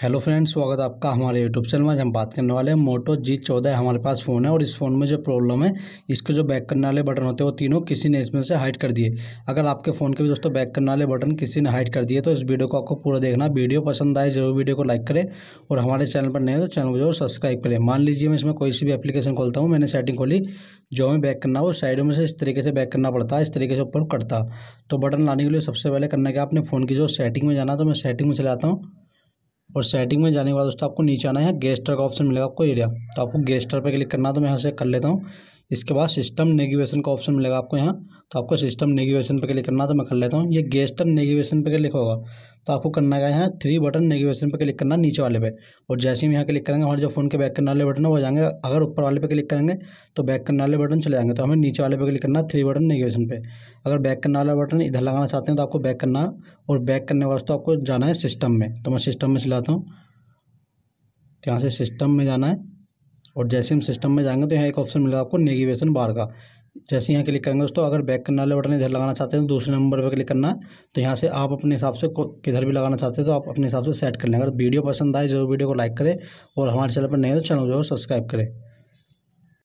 hello friends स्वागत है आपका हमारे यूट्यूब चैनल में हम बात करने वाले हैं मोटो जी चौदह हमारे पास फ़ोन है और इस फ़ोन में जो प्रॉब्लम है इसके जो बैक करने वाले बटन होते हैं वो तीनों किसी ने इसमें से हाइट कर दिए अगर आपके फ़ोन के भी दोस्तों बैक करने वाले बटन किसी ने हाइट कर दिए तो इस वीडियो को आपको पूरा देखना वीडियो पसंद आए जरूर वीडियो को लाइक करें और हमारे चैनल पर नए तो चैनल को जरूर सब्सक्राइब करें मान लीजिए मैं इसमें कोई सी भी एप्लीकेशन खोलता हूँ मैंने सेटिंग खोली जो हमें बैक करना हो साइडों में से इस तरीके से बैक करना पड़ता है इस तरीके से ऊपर कटता तो बटन लाने के लिए सबसे पहले करना क्या आपने फ़ोन की जो सेटिंग में जाना तो मैं सेटिंग में चलाता हूँ और सेटिंग में जाने के बाद दोस्तों आपको नीचे आना है गेस्टर का ऑप्शन मिलेगा आपको एरिया तो आपको गेस्टर पर क्लिक करना तो मैं यहाँ से कर लेता हूँ इसके बाद सिस्टम नेगिवेशन का ऑप्शन मिलेगा आपको यहाँ तो आपको सिस्टम नेगिवेशन पर क्लिक करना तो मैं कर लेता हूँ ये गेस्टर नेगिवेशन पर क्लिक होगा तो आपको करना है यहाँ थ्री बटन नेगिवेशन पर क्लिक करना नीचे वाले पे और जैसे ही यहाँ क्लिक करेंगे हमारे जो फ़ोन के बैक करने वाले बटन है वो जाएंगे अगर ऊपर वाले पे क्लिक करेंगे तो बैक करने वाले बटन चले जाएंगे तो हमें नीचे वाले पे क्लिक करना थ्री बटन नेगिवेशन पे अगर बैक करने वाला बटन इधर लगाना चाहते हैं तो आपको बैक करना और बैक करने वास्तव तो आपको जाना है सिस्टम में तो मैं सिस्टम में चलाता हूँ यहाँ से सिस्टम में जाना है और जैसे हम सिस्टम में जाएंगे तो यहाँ एक ऑप्शन मिलेगा आपको नेगिवेशन बार का जैसे यहाँ क्लिक करेंगे दोस्तों अगर बैक करने वाले बटन इधर लगाना चाहते हैं तो दूसरे नंबर पर क्लिक करना तो यहाँ से आप अपने हिसाब से किधर भी लगाना चाहते हैं तो आप अपने हिसाब से सेट कर लें अगर वीडियो पसंद आए जरूर वीडियो को लाइक करें और हमारे चैनल पर नए तो चैनल जो सब्सक्राइब करें